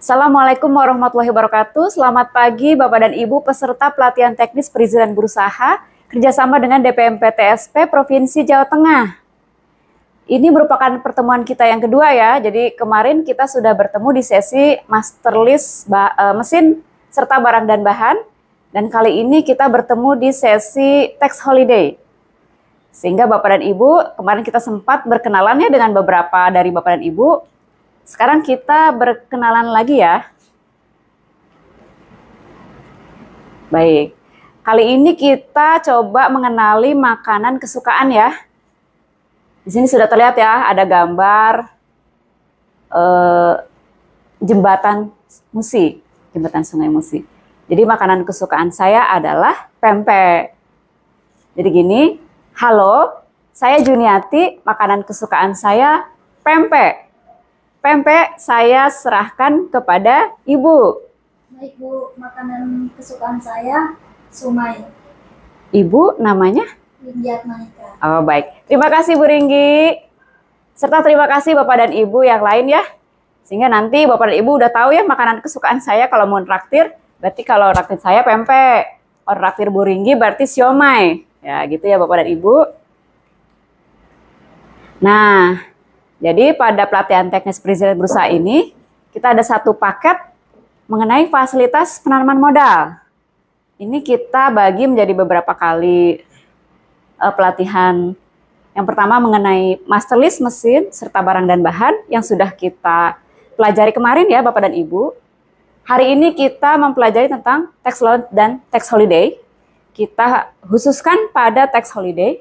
Assalamualaikum warahmatullahi wabarakatuh. Selamat pagi Bapak dan Ibu peserta pelatihan teknis perizinan berusaha kerjasama dengan DPM PTSP Provinsi Jawa Tengah. Ini merupakan pertemuan kita yang kedua ya. Jadi kemarin kita sudah bertemu di sesi master list e, mesin serta barang dan bahan. Dan kali ini kita bertemu di sesi tax holiday. Sehingga Bapak dan Ibu, kemarin kita sempat berkenalan ya dengan beberapa dari Bapak dan Ibu sekarang kita berkenalan lagi ya. Baik. Kali ini kita coba mengenali makanan kesukaan ya. Di sini sudah terlihat ya, ada gambar eh, jembatan musik, jembatan Sungai Musi. Jadi makanan kesukaan saya adalah pempek. Jadi gini, halo, saya Juniati, makanan kesukaan saya pempek pempek saya serahkan kepada Ibu. Baik Bu, makanan kesukaan saya sumai. Ibu namanya? Ringgit Manika. Oh baik, terima kasih Bu Ringgi. Serta terima kasih Bapak dan Ibu yang lain ya. Sehingga nanti Bapak dan Ibu udah tahu ya makanan kesukaan saya kalau mau traktir. Berarti kalau traktir saya pempek. Kalau traktir Bu Ringgi berarti siomay. Ya gitu ya Bapak dan Ibu. Nah, jadi pada pelatihan teknis perizinan berusaha ini, kita ada satu paket mengenai fasilitas penanaman modal. Ini kita bagi menjadi beberapa kali uh, pelatihan. Yang pertama mengenai master list mesin serta barang dan bahan yang sudah kita pelajari kemarin ya Bapak dan Ibu. Hari ini kita mempelajari tentang tax load dan tax holiday. Kita khususkan pada tax holiday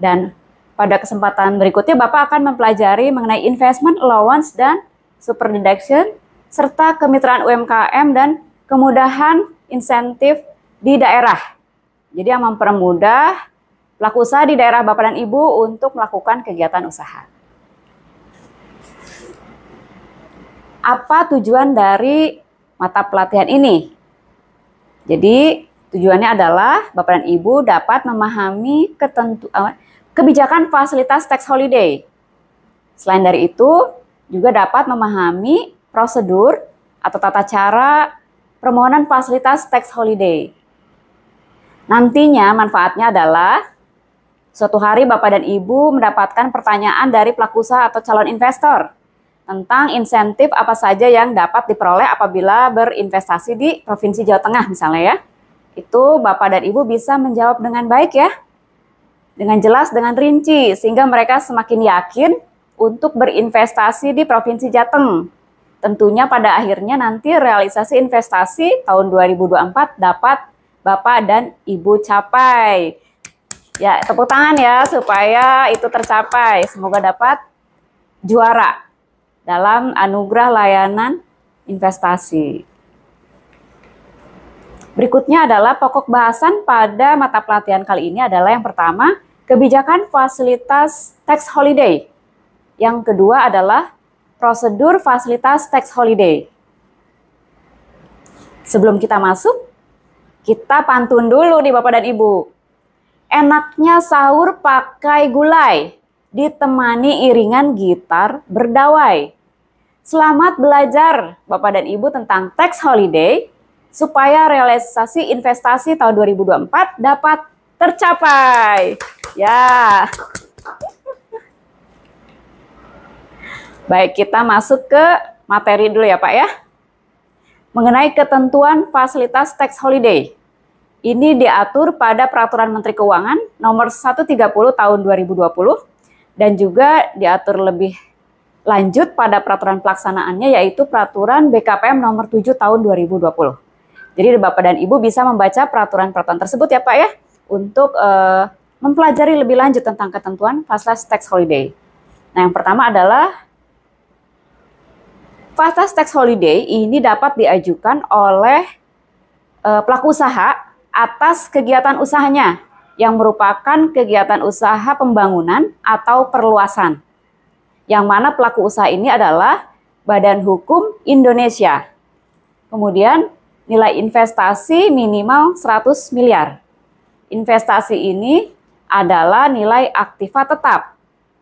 dan pada kesempatan berikutnya, Bapak akan mempelajari mengenai investment allowance dan super deduction, serta kemitraan UMKM dan kemudahan insentif di daerah. Jadi yang mempermudah pelaku usaha di daerah Bapak dan Ibu untuk melakukan kegiatan usaha. Apa tujuan dari mata pelatihan ini? Jadi tujuannya adalah Bapak dan Ibu dapat memahami ketentuan eh, kebijakan fasilitas tax holiday. Selain dari itu, juga dapat memahami prosedur atau tata cara permohonan fasilitas tax holiday. Nantinya manfaatnya adalah suatu hari Bapak dan Ibu mendapatkan pertanyaan dari pelaku usaha atau calon investor tentang insentif apa saja yang dapat diperoleh apabila berinvestasi di Provinsi Jawa Tengah misalnya ya. Itu Bapak dan Ibu bisa menjawab dengan baik ya dengan jelas, dengan rinci, sehingga mereka semakin yakin untuk berinvestasi di Provinsi Jateng. Tentunya pada akhirnya nanti realisasi investasi tahun 2024 dapat Bapak dan Ibu capai. Ya, tepuk tangan ya supaya itu tercapai. Semoga dapat juara dalam anugerah layanan investasi. Berikutnya adalah pokok bahasan pada mata pelatihan kali ini adalah yang pertama, Kebijakan fasilitas tax holiday. Yang kedua adalah prosedur fasilitas tax holiday. Sebelum kita masuk, kita pantun dulu nih Bapak dan Ibu. Enaknya sahur pakai gulai, ditemani iringan gitar berdawai. Selamat belajar Bapak dan Ibu tentang tax holiday supaya realisasi investasi tahun 2024 dapat tercapai. Ya. Baik, kita masuk ke materi dulu ya Pak ya. Mengenai ketentuan fasilitas tax holiday. Ini diatur pada Peraturan Menteri Keuangan nomor 130 tahun 2020 dan juga diatur lebih lanjut pada peraturan pelaksanaannya yaitu Peraturan BKPM nomor 7 tahun 2020. Jadi Bapak dan Ibu bisa membaca peraturan-peraturan tersebut ya Pak ya untuk uh, mempelajari lebih lanjut tentang ketentuan Fastlast Tax Holiday. Nah, yang pertama adalah Fastlast Tax Holiday ini dapat diajukan oleh uh, pelaku usaha atas kegiatan usahanya yang merupakan kegiatan usaha pembangunan atau perluasan. Yang mana pelaku usaha ini adalah Badan Hukum Indonesia. Kemudian nilai investasi minimal 100 miliar investasi ini adalah nilai aktiva tetap.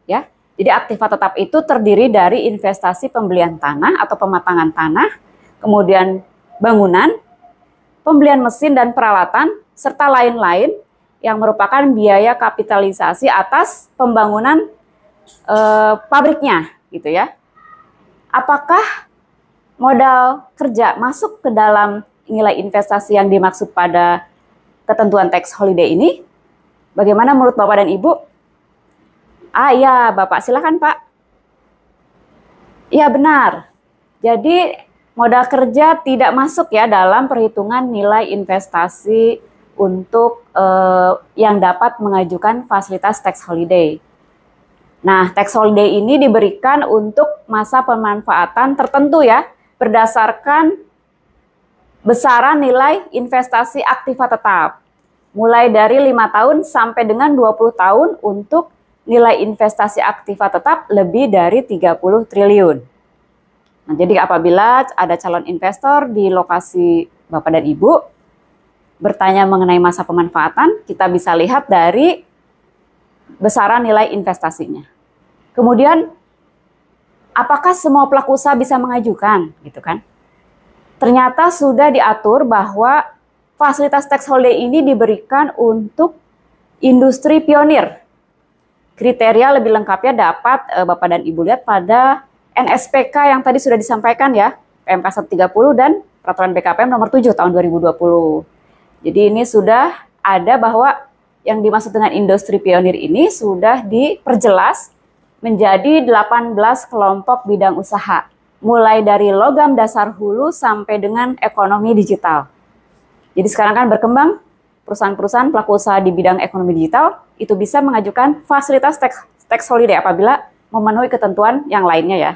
Ya. Jadi aktiva tetap itu terdiri dari investasi pembelian tanah atau pematangan tanah, kemudian bangunan, pembelian mesin dan peralatan, serta lain-lain yang merupakan biaya kapitalisasi atas pembangunan e, pabriknya, gitu ya. Apakah modal kerja masuk ke dalam nilai investasi yang dimaksud pada ketentuan tax holiday ini? Bagaimana menurut Bapak dan Ibu? Ah ya, Bapak silakan Pak. Ya benar. Jadi modal kerja tidak masuk ya dalam perhitungan nilai investasi untuk eh, yang dapat mengajukan fasilitas tax holiday. Nah, tax holiday ini diberikan untuk masa pemanfaatan tertentu ya, berdasarkan besaran nilai investasi aktiva tetap, mulai dari lima tahun sampai dengan 20 tahun untuk nilai investasi aktiva tetap lebih dari 30 triliun. Nah, jadi apabila ada calon investor di lokasi Bapak dan Ibu bertanya mengenai masa pemanfaatan, kita bisa lihat dari besaran nilai investasinya. Kemudian apakah semua pelaku usaha bisa mengajukan gitu kan? ternyata sudah diatur bahwa fasilitas tax holiday ini diberikan untuk industri pionir. Kriteria lebih lengkapnya dapat e, Bapak dan Ibu lihat pada NSPK yang tadi sudah disampaikan ya, PMK 130 dan Peraturan BKPM nomor 7 tahun 2020. Jadi ini sudah ada bahwa yang dimaksud dengan industri pionir ini sudah diperjelas menjadi 18 kelompok bidang usaha mulai dari logam dasar hulu sampai dengan ekonomi digital. Jadi sekarang kan berkembang perusahaan-perusahaan pelaku usaha di bidang ekonomi digital itu bisa mengajukan fasilitas tax, tax holiday apabila memenuhi ketentuan yang lainnya ya.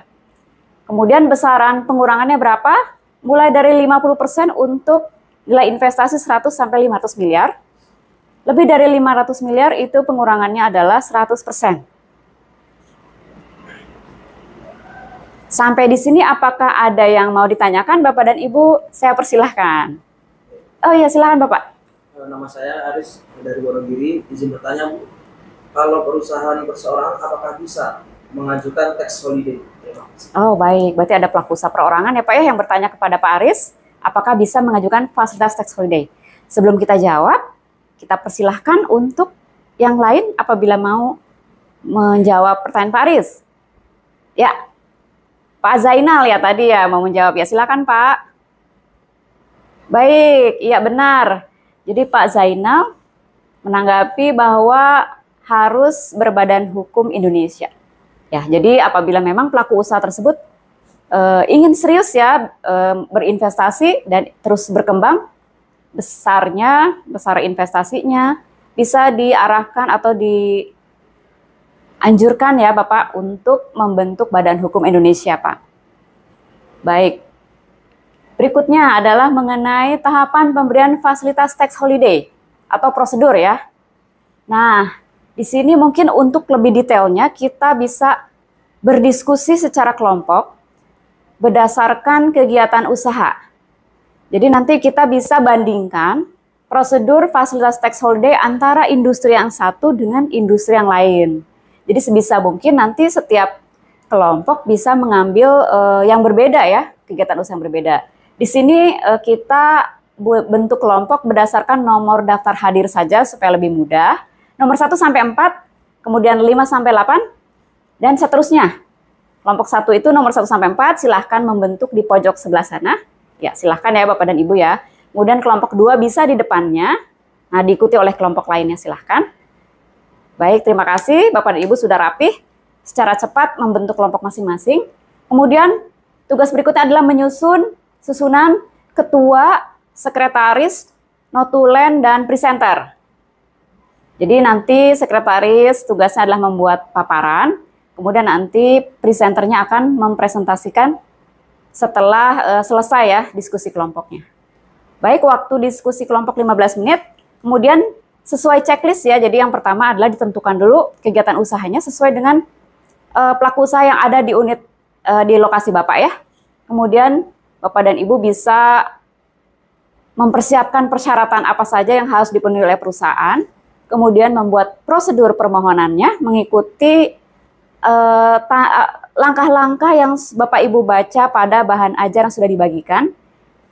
Kemudian besaran pengurangannya berapa? Mulai dari 50% untuk nilai investasi 100 sampai 500 miliar. Lebih dari 500 miliar itu pengurangannya adalah 100%. Sampai di sini apakah ada yang mau ditanyakan Bapak dan Ibu? Saya persilahkan. Oh iya silahkan Bapak. Eh, nama saya Aris dari Wonogiri. Izin bertanya Bu, kalau perusahaan perseorangan apakah bisa mengajukan tax holiday? Oh baik, berarti ada pelaku usaha perorangan ya Pak ya yang bertanya kepada Pak Aris, apakah bisa mengajukan fasilitas tax holiday? Sebelum kita jawab, kita persilahkan untuk yang lain apabila mau menjawab pertanyaan Pak Aris. Ya, Pak Zainal ya tadi ya mau menjawab ya silakan Pak. Baik, iya benar. Jadi Pak Zainal menanggapi bahwa harus berbadan hukum Indonesia. Ya, jadi apabila memang pelaku usaha tersebut e, ingin serius ya e, berinvestasi dan terus berkembang, besarnya, besar investasinya bisa diarahkan atau di anjurkan ya Bapak untuk membentuk Badan Hukum Indonesia Pak. Baik. Berikutnya adalah mengenai tahapan pemberian fasilitas tax holiday atau prosedur ya. Nah, di sini mungkin untuk lebih detailnya kita bisa berdiskusi secara kelompok berdasarkan kegiatan usaha. Jadi nanti kita bisa bandingkan prosedur fasilitas tax holiday antara industri yang satu dengan industri yang lain. Jadi sebisa mungkin nanti setiap kelompok bisa mengambil uh, yang berbeda ya, kegiatan usaha yang berbeda. Di sini uh, kita bentuk kelompok berdasarkan nomor daftar hadir saja supaya lebih mudah. Nomor 1 sampai 4, kemudian 5 sampai 8 dan seterusnya. Kelompok 1 itu nomor 1 sampai 4 silahkan membentuk di pojok sebelah sana. Ya, silahkan ya Bapak dan Ibu ya. Kemudian kelompok 2 bisa di depannya. Nah, diikuti oleh kelompok lainnya silahkan. Baik, terima kasih Bapak dan Ibu sudah rapih secara cepat membentuk kelompok masing-masing. Kemudian tugas berikutnya adalah menyusun susunan ketua, sekretaris, notulen, dan presenter. Jadi nanti sekretaris tugasnya adalah membuat paparan, kemudian nanti presenternya akan mempresentasikan setelah uh, selesai ya diskusi kelompoknya. Baik, waktu diskusi kelompok 15 menit, kemudian sesuai checklist ya. Jadi yang pertama adalah ditentukan dulu kegiatan usahanya sesuai dengan uh, pelaku usaha yang ada di unit uh, di lokasi Bapak ya. Kemudian Bapak dan Ibu bisa mempersiapkan persyaratan apa saja yang harus dipenuhi oleh perusahaan, kemudian membuat prosedur permohonannya mengikuti eh, langkah-langkah uh, yang Bapak Ibu baca pada bahan ajar yang sudah dibagikan,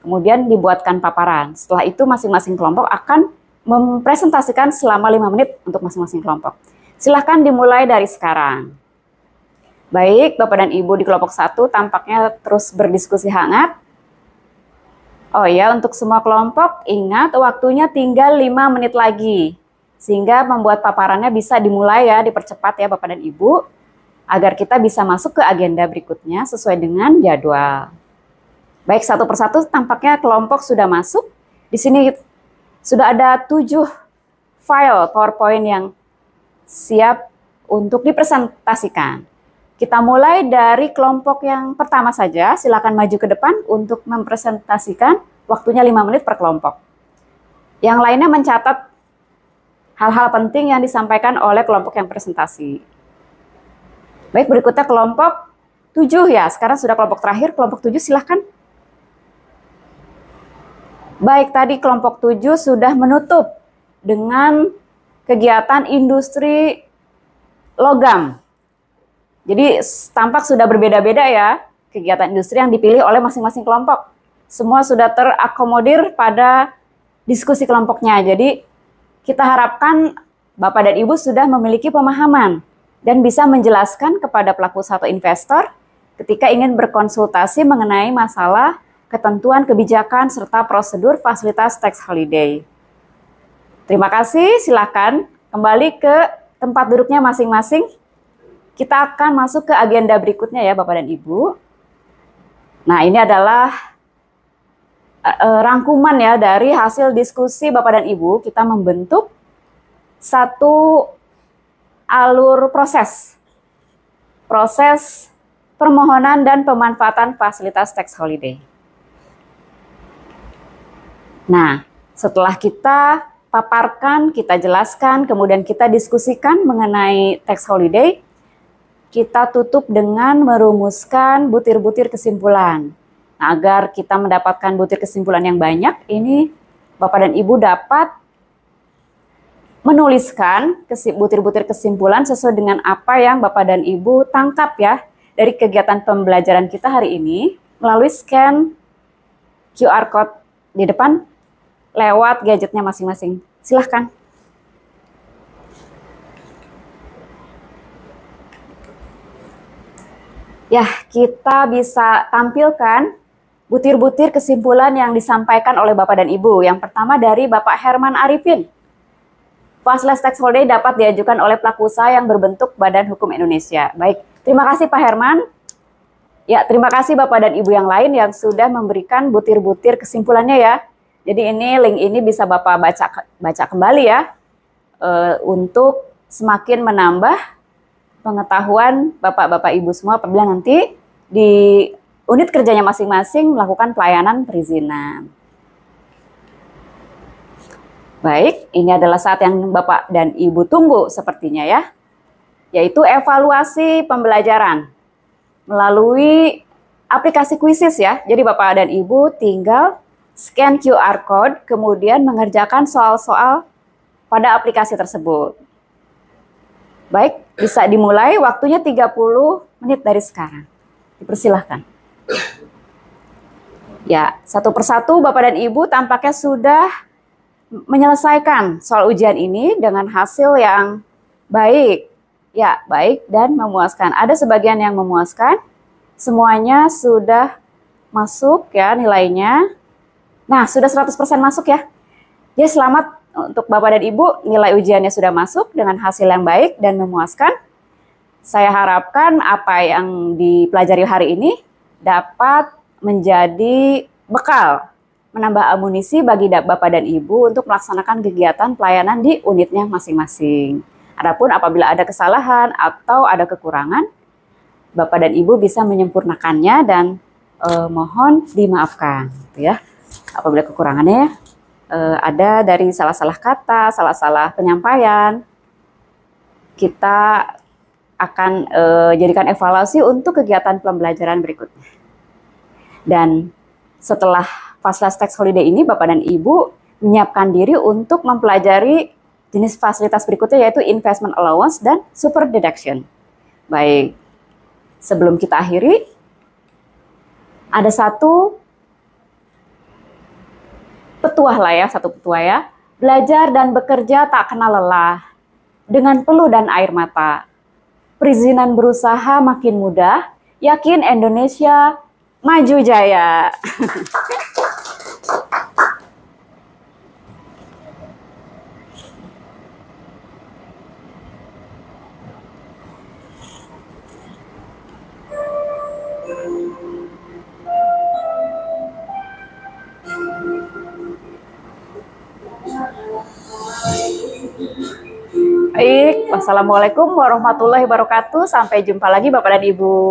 kemudian dibuatkan paparan. Setelah itu masing-masing kelompok akan mempresentasikan selama lima menit untuk masing-masing kelompok. Silahkan dimulai dari sekarang. Baik, Bapak dan Ibu di kelompok satu tampaknya terus berdiskusi hangat. Oh ya, untuk semua kelompok ingat waktunya tinggal lima menit lagi. Sehingga membuat paparannya bisa dimulai ya, dipercepat ya Bapak dan Ibu. Agar kita bisa masuk ke agenda berikutnya sesuai dengan jadwal. Baik, satu persatu tampaknya kelompok sudah masuk. Di sini sudah ada tujuh file PowerPoint yang siap untuk dipresentasikan. Kita mulai dari kelompok yang pertama saja. Silakan maju ke depan untuk mempresentasikan. Waktunya lima menit per kelompok. Yang lainnya mencatat hal-hal penting yang disampaikan oleh kelompok yang presentasi. Baik, berikutnya kelompok tujuh ya. Sekarang sudah kelompok terakhir, kelompok tujuh. silahkan Baik, tadi kelompok 7 sudah menutup dengan kegiatan industri logam. Jadi tampak sudah berbeda-beda ya kegiatan industri yang dipilih oleh masing-masing kelompok. Semua sudah terakomodir pada diskusi kelompoknya. Jadi kita harapkan Bapak dan Ibu sudah memiliki pemahaman dan bisa menjelaskan kepada pelaku satu investor ketika ingin berkonsultasi mengenai masalah ketentuan kebijakan, serta prosedur fasilitas tax holiday. Terima kasih, silakan kembali ke tempat duduknya masing-masing. Kita akan masuk ke agenda berikutnya ya Bapak dan Ibu. Nah ini adalah eh, eh, rangkuman ya dari hasil diskusi Bapak dan Ibu. Kita membentuk satu alur proses. Proses permohonan dan pemanfaatan fasilitas tax holiday. Nah, setelah kita paparkan, kita jelaskan, kemudian kita diskusikan mengenai tax holiday, kita tutup dengan merumuskan butir-butir kesimpulan. Nah, agar kita mendapatkan butir kesimpulan yang banyak, ini Bapak dan Ibu dapat menuliskan butir-butir kesimpulan sesuai dengan apa yang Bapak dan Ibu tangkap ya dari kegiatan pembelajaran kita hari ini melalui scan QR code di depan lewat gadgetnya masing-masing. Silahkan. Ya, kita bisa tampilkan butir-butir kesimpulan yang disampaikan oleh Bapak dan Ibu. Yang pertama dari Bapak Herman Arifin. Fastless Tax Holiday dapat diajukan oleh pelaku usaha yang berbentuk Badan Hukum Indonesia. Baik, terima kasih Pak Herman. Ya, terima kasih Bapak dan Ibu yang lain yang sudah memberikan butir-butir kesimpulannya ya. Jadi ini link ini bisa Bapak baca baca kembali ya e, untuk semakin menambah pengetahuan Bapak-bapak Ibu semua apabila nanti di unit kerjanya masing-masing melakukan pelayanan perizinan. Baik, ini adalah saat yang Bapak dan Ibu tunggu sepertinya ya, yaitu evaluasi pembelajaran melalui aplikasi kuisis ya. Jadi Bapak dan Ibu tinggal scan QR code, kemudian mengerjakan soal-soal pada aplikasi tersebut. Baik, bisa dimulai waktunya 30 menit dari sekarang. Dipersilahkan. Ya, satu persatu Bapak dan Ibu tampaknya sudah menyelesaikan soal ujian ini dengan hasil yang baik. Ya, baik dan memuaskan. Ada sebagian yang memuaskan, semuanya sudah masuk ya nilainya. Nah, sudah 100% masuk ya. Ya selamat untuk Bapak dan Ibu, nilai ujiannya sudah masuk dengan hasil yang baik dan memuaskan. Saya harapkan apa yang dipelajari hari ini dapat menjadi bekal, menambah amunisi bagi Bapak dan Ibu untuk melaksanakan kegiatan pelayanan di unitnya masing-masing. Adapun apabila ada kesalahan atau ada kekurangan, Bapak dan Ibu bisa menyempurnakannya dan eh, mohon dimaafkan, gitu ya apabila kekurangannya ya. eh, ada dari salah-salah kata, salah-salah penyampaian, kita akan eh, jadikan evaluasi untuk kegiatan pembelajaran berikutnya. Dan setelah fasilitas tax holiday ini, Bapak dan Ibu menyiapkan diri untuk mempelajari jenis fasilitas berikutnya yaitu investment allowance dan super deduction. Baik, sebelum kita akhiri, ada satu petuah lah ya, satu petuah ya. Belajar dan bekerja tak kenal lelah, dengan peluh dan air mata. Perizinan berusaha makin mudah, yakin Indonesia maju jaya. Assalamualaikum warahmatullahi wabarakatuh. Sampai jumpa lagi Bapak dan Ibu.